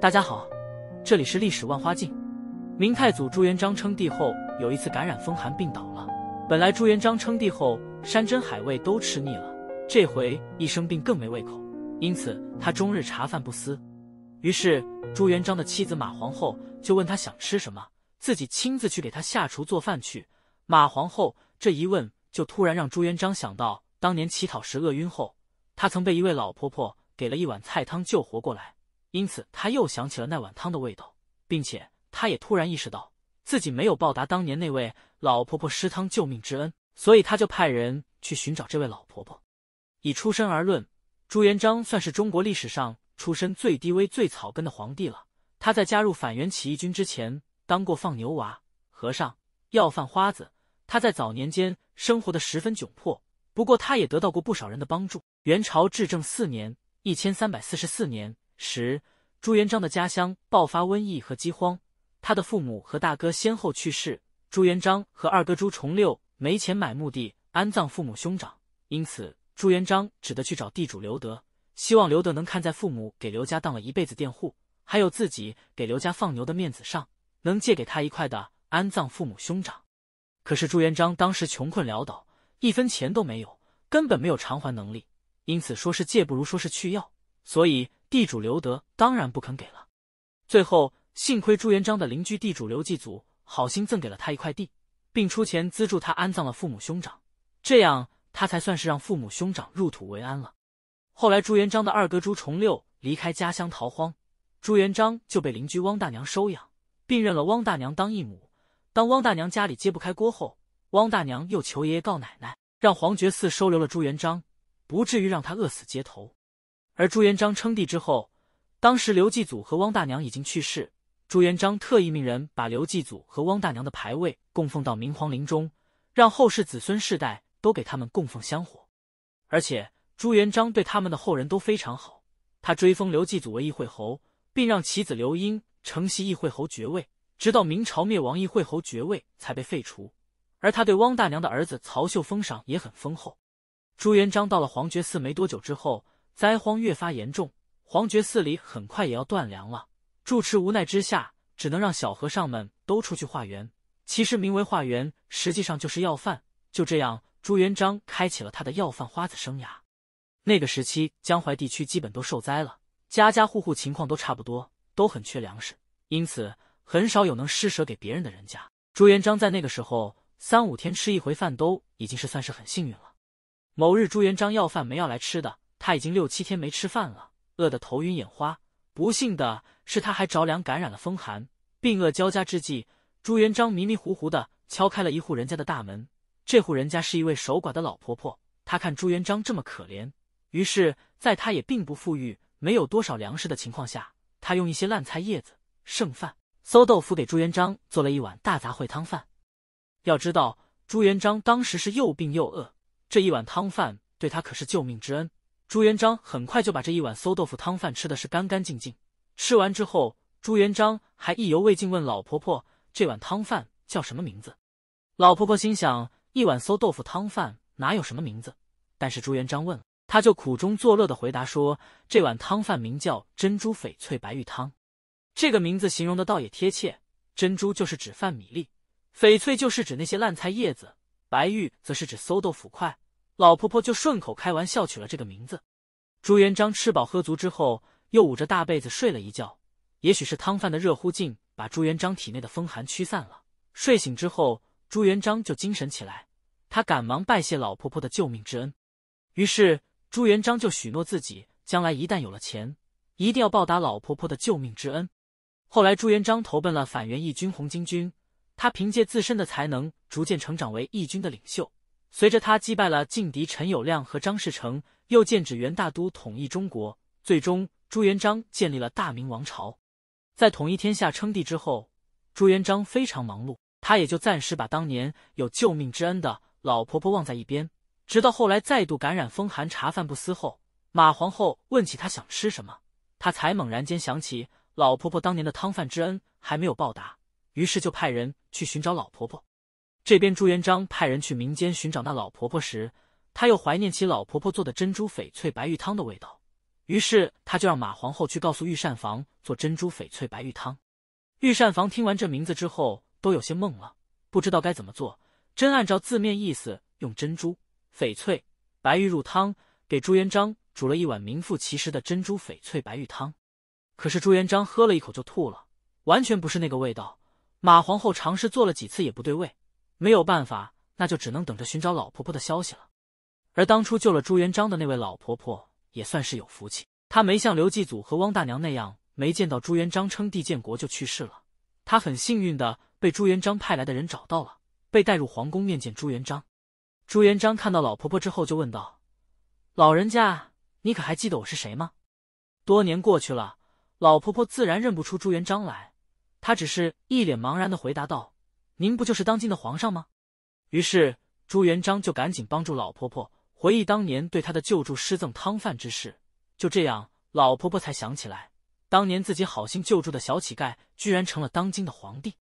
大家好，这里是历史万花镜。明太祖朱元璋称帝后，有一次感染风寒病倒了。本来朱元璋称帝后，山珍海味都吃腻了，这回一生病更没胃口，因此他终日茶饭不思。于是朱元璋的妻子马皇后就问他想吃什么，自己亲自去给他下厨做饭去。马皇后这一问。就突然让朱元璋想到，当年乞讨时饿晕后，他曾被一位老婆婆给了一碗菜汤救活过来，因此他又想起了那碗汤的味道，并且他也突然意识到自己没有报答当年那位老婆婆施汤救命之恩，所以他就派人去寻找这位老婆婆。以出身而论，朱元璋算是中国历史上出身最低微、最草根的皇帝了。他在加入反元起义军之前，当过放牛娃、和尚、要饭花子。他在早年间生活的十分窘迫，不过他也得到过不少人的帮助。元朝至正四年（一千三百四十四年），时，朱元璋的家乡爆发瘟疫和饥荒，他的父母和大哥先后去世。朱元璋和二哥朱重六没钱买墓地安葬父母兄长，因此朱元璋只得去找地主刘德，希望刘德能看在父母给刘家当了一辈子佃户，还有自己给刘家放牛的面子上，能借给他一块的安葬父母兄长。可是朱元璋当时穷困潦倒，一分钱都没有，根本没有偿还能力，因此说是借不如说是去要，所以地主刘德当然不肯给了。最后幸亏朱元璋的邻居地主刘继祖好心赠给了他一块地，并出钱资助他安葬了父母兄长，这样他才算是让父母兄长入土为安了。后来朱元璋的二哥朱重六离开家乡逃荒，朱元璋就被邻居汪大娘收养，并认了汪大娘当义母。当汪大娘家里揭不开锅后，汪大娘又求爷爷告奶奶，让皇觉寺收留了朱元璋，不至于让他饿死街头。而朱元璋称帝之后，当时刘继祖和汪大娘已经去世，朱元璋特意命人把刘继祖和汪大娘的牌位供奉到明皇陵中，让后世子孙世代都给他们供奉香火。而且朱元璋对他们的后人都非常好，他追封刘继祖为议会侯，并让其子刘英承袭议会侯爵位。直到明朝灭亡，议会侯爵位才被废除，而他对汪大娘的儿子曹秀封赏也很丰厚。朱元璋到了皇觉寺没多久之后，灾荒越发严重，皇觉寺里很快也要断粮了。住持无奈之下，只能让小和尚们都出去化缘。其实名为化缘，实际上就是要饭。就这样，朱元璋开启了他的要饭花子生涯。那个时期，江淮地区基本都受灾了，家家户户情况都差不多，都很缺粮食，因此。很少有能施舍给别人的人家。朱元璋在那个时候，三五天吃一回饭都已经是算是很幸运了。某日，朱元璋要饭没要来吃的，他已经六七天没吃饭了，饿得头晕眼花。不幸的是，他还着凉，感染了风寒，病恶交加之际，朱元璋迷迷糊糊的敲开了一户人家的大门。这户人家是一位守寡的老婆婆，她看朱元璋这么可怜，于是，在她也并不富裕、没有多少粮食的情况下，她用一些烂菜叶子、剩饭。馊豆腐给朱元璋做了一碗大杂烩汤饭，要知道朱元璋当时是又病又饿，这一碗汤饭对他可是救命之恩。朱元璋很快就把这一碗馊豆腐汤饭吃的是干干净净。吃完之后，朱元璋还意犹未尽，问老婆婆：“这碗汤饭叫什么名字？”老婆婆心想：一碗馊豆腐汤饭哪有什么名字？但是朱元璋问，他就苦中作乐的回答说：“这碗汤饭名叫珍珠翡翠白玉汤。”这个名字形容的倒也贴切，珍珠就是指饭米粒，翡翠就是指那些烂菜叶子，白玉则是指馊豆腐块。老婆婆就顺口开玩笑取了这个名字。朱元璋吃饱喝足之后，又捂着大被子睡了一觉。也许是汤饭的热乎劲，把朱元璋体内的风寒驱散了。睡醒之后，朱元璋就精神起来。他赶忙拜谢老婆婆的救命之恩，于是朱元璋就许诺自己，将来一旦有了钱，一定要报答老婆婆的救命之恩。后来，朱元璋投奔了反元义军红巾军，他凭借自身的才能，逐渐成长为义军的领袖。随着他击败了劲敌陈友谅和张士诚，又建指元大都，统一中国。最终，朱元璋建立了大明王朝。在统一天下称帝之后，朱元璋非常忙碌，他也就暂时把当年有救命之恩的老婆婆忘在一边。直到后来再度感染风寒，茶饭不思后，马皇后问起他想吃什么，他才猛然间想起。老婆婆当年的汤饭之恩还没有报答，于是就派人去寻找老婆婆。这边朱元璋派人去民间寻找那老婆婆时，他又怀念起老婆婆做的珍珠翡翠白玉汤的味道，于是他就让马皇后去告诉御膳房做珍珠翡翠白玉汤。御膳房听完这名字之后都有些懵了，不知道该怎么做，真按照字面意思用珍珠、翡翠、白玉入汤，给朱元璋煮了一碗名副其实的珍珠翡翠白玉汤。可是朱元璋喝了一口就吐了，完全不是那个味道。马皇后尝试做了几次也不对味，没有办法，那就只能等着寻找老婆婆的消息了。而当初救了朱元璋的那位老婆婆也算是有福气，她没像刘继祖和汪大娘那样没见到朱元璋称帝建国就去世了。她很幸运的被朱元璋派来的人找到了，被带入皇宫面见朱元璋。朱元璋看到老婆婆之后就问道：“老人家，你可还记得我是谁吗？”多年过去了。老婆婆自然认不出朱元璋来，她只是一脸茫然的回答道：“您不就是当今的皇上吗？”于是朱元璋就赶紧帮助老婆婆回忆当年对她的救助、施赠汤饭之事。就这样，老婆婆才想起来，当年自己好心救助的小乞丐，居然成了当今的皇帝。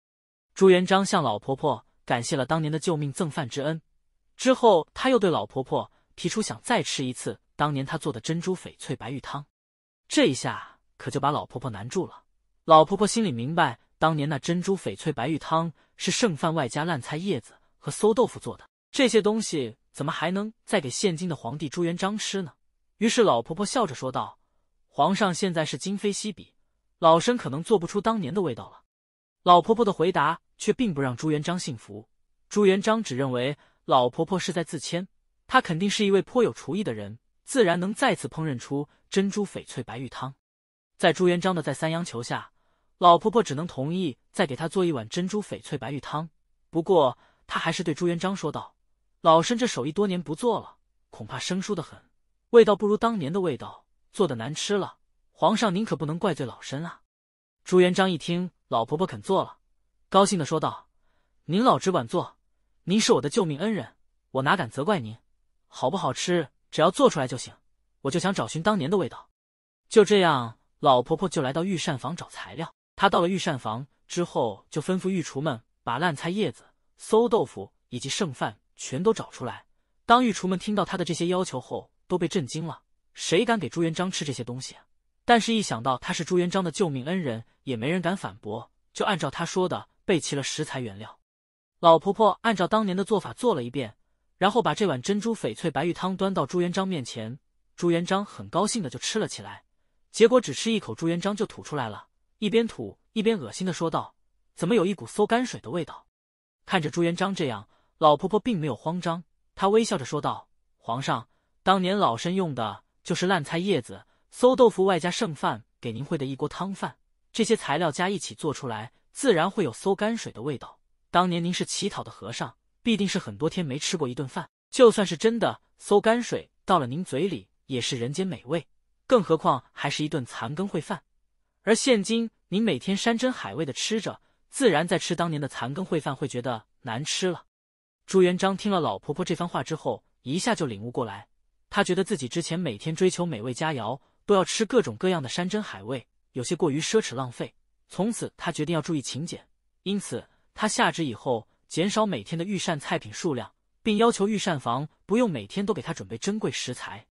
朱元璋向老婆婆感谢了当年的救命赠饭之恩，之后他又对老婆婆提出想再吃一次当年他做的珍珠翡翠白玉汤。这一下。可就把老婆婆难住了。老婆婆心里明白，当年那珍珠翡翠白玉汤是剩饭外加烂菜叶子和馊豆腐做的，这些东西怎么还能再给现今的皇帝朱元璋吃呢？于是老婆婆笑着说道：“皇上现在是今非昔比，老身可能做不出当年的味道了。”老婆婆的回答却并不让朱元璋信服。朱元璋只认为老婆婆是在自谦，他肯定是一位颇有厨艺的人，自然能再次烹饪出珍珠翡翠白玉汤。在朱元璋的再三央求下，老婆婆只能同意再给他做一碗珍珠翡翠白玉汤。不过，她还是对朱元璋说道：“老身这手艺多年不做了，恐怕生疏的很，味道不如当年的味道，做的难吃了。皇上您可不能怪罪老身啊！”朱元璋一听老婆婆肯做了，高兴的说道：“您老只管做，您是我的救命恩人，我哪敢责怪您？好不好吃，只要做出来就行。我就想找寻当年的味道，就这样。”老婆婆就来到御膳房找材料。她到了御膳房之后，就吩咐御厨们把烂菜叶子、馊豆腐以及剩饭全都找出来。当御厨们听到她的这些要求后，都被震惊了。谁敢给朱元璋吃这些东西？但是，一想到他是朱元璋的救命恩人，也没人敢反驳，就按照他说的备齐了食材原料。老婆婆按照当年的做法做了一遍，然后把这碗珍珠翡翠白玉汤端到朱元璋面前。朱元璋很高兴的就吃了起来。结果只吃一口，朱元璋就吐出来了，一边吐一边恶心的说道：“怎么有一股馊泔水的味道？”看着朱元璋这样，老婆婆并没有慌张，她微笑着说道：“皇上，当年老身用的就是烂菜叶子、馊豆腐外加剩饭给您烩的一锅汤饭，这些材料加一起做出来，自然会有馊泔水的味道。当年您是乞讨的和尚，必定是很多天没吃过一顿饭，就算是真的馊泔水，到了您嘴里也是人间美味。”更何况还是一顿残羹烩饭，而现今您每天山珍海味的吃着，自然在吃当年的残羹烩饭会觉得难吃了。朱元璋听了老婆婆这番话之后，一下就领悟过来，他觉得自己之前每天追求美味佳肴，都要吃各种各样的山珍海味，有些过于奢侈浪费。从此，他决定要注意勤俭，因此他下旨以后减少每天的御膳菜品数量，并要求御膳房不用每天都给他准备珍贵食材。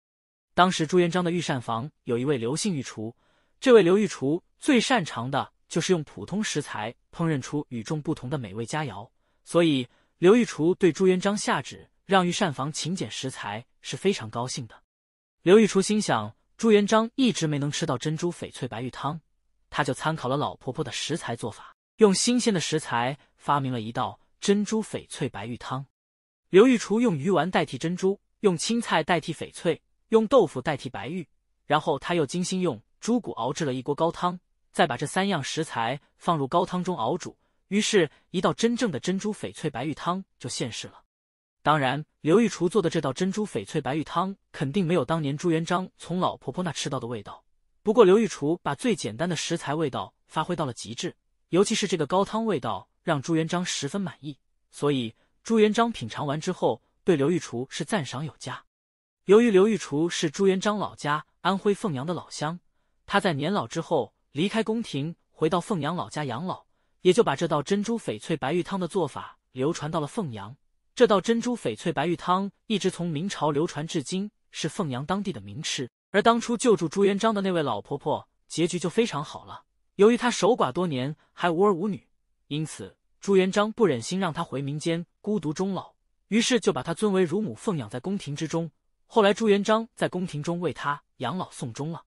当时朱元璋的御膳房有一位刘姓御厨，这位刘御厨最擅长的就是用普通食材烹饪出与众不同的美味佳肴，所以刘御厨对朱元璋下旨让御膳房勤俭食材是非常高兴的。刘御厨心想，朱元璋一直没能吃到珍珠翡翠白玉汤，他就参考了老婆婆的食材做法，用新鲜的食材发明了一道珍珠翡翠白玉汤。刘御厨用鱼丸代替珍珠，用青菜代替翡翠。用豆腐代替白玉，然后他又精心用猪骨熬制了一锅高汤，再把这三样食材放入高汤中熬煮，于是一道真正的珍珠翡翠白玉汤就现世了。当然，刘玉厨做的这道珍珠翡翠白玉汤肯定没有当年朱元璋从老婆婆那吃到的味道。不过，刘玉厨把最简单的食材味道发挥到了极致，尤其是这个高汤味道让朱元璋十分满意。所以，朱元璋品尝完之后，对刘玉厨是赞赏有加。由于刘玉厨是朱元璋老家安徽凤阳的老乡，他在年老之后离开宫廷，回到凤阳老家养老，也就把这道珍珠翡翠白玉汤的做法流传到了凤阳。这道珍珠翡翠白玉汤一直从明朝流传至今，是凤阳当地的名吃。而当初救助朱元璋的那位老婆婆，结局就非常好了。由于她守寡多年，还无儿无女，因此朱元璋不忍心让她回民间孤独终老，于是就把她尊为乳母，奉养在宫廷之中。后来朱元璋在宫廷中为他养老送终了，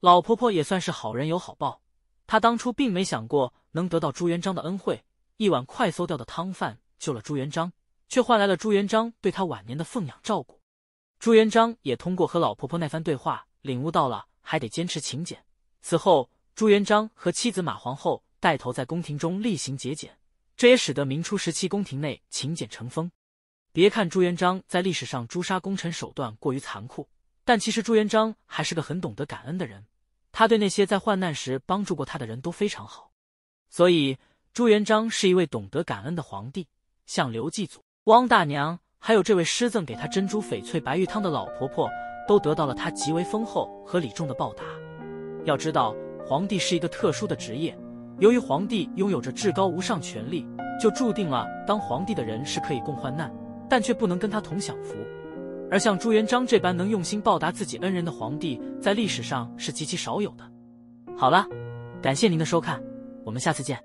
老婆婆也算是好人有好报。她当初并没想过能得到朱元璋的恩惠，一碗快馊掉的汤饭救了朱元璋，却换来了朱元璋对她晚年的奉养照顾。朱元璋也通过和老婆婆那番对话，领悟到了还得坚持勤俭。此后，朱元璋和妻子马皇后带头在宫廷中厉行节俭，这也使得明初时期宫廷内勤俭成风。别看朱元璋在历史上诛杀功臣手段过于残酷，但其实朱元璋还是个很懂得感恩的人。他对那些在患难时帮助过他的人都非常好，所以朱元璋是一位懂得感恩的皇帝。像刘继祖、汪大娘，还有这位施赠给他珍珠、翡翠、白玉汤的老婆婆，都得到了他极为丰厚和礼重的报答。要知道，皇帝是一个特殊的职业，由于皇帝拥有着至高无上权力，就注定了当皇帝的人是可以共患难。但却不能跟他同享福，而像朱元璋这般能用心报答自己恩人的皇帝，在历史上是极其少有的。好了，感谢您的收看，我们下次见。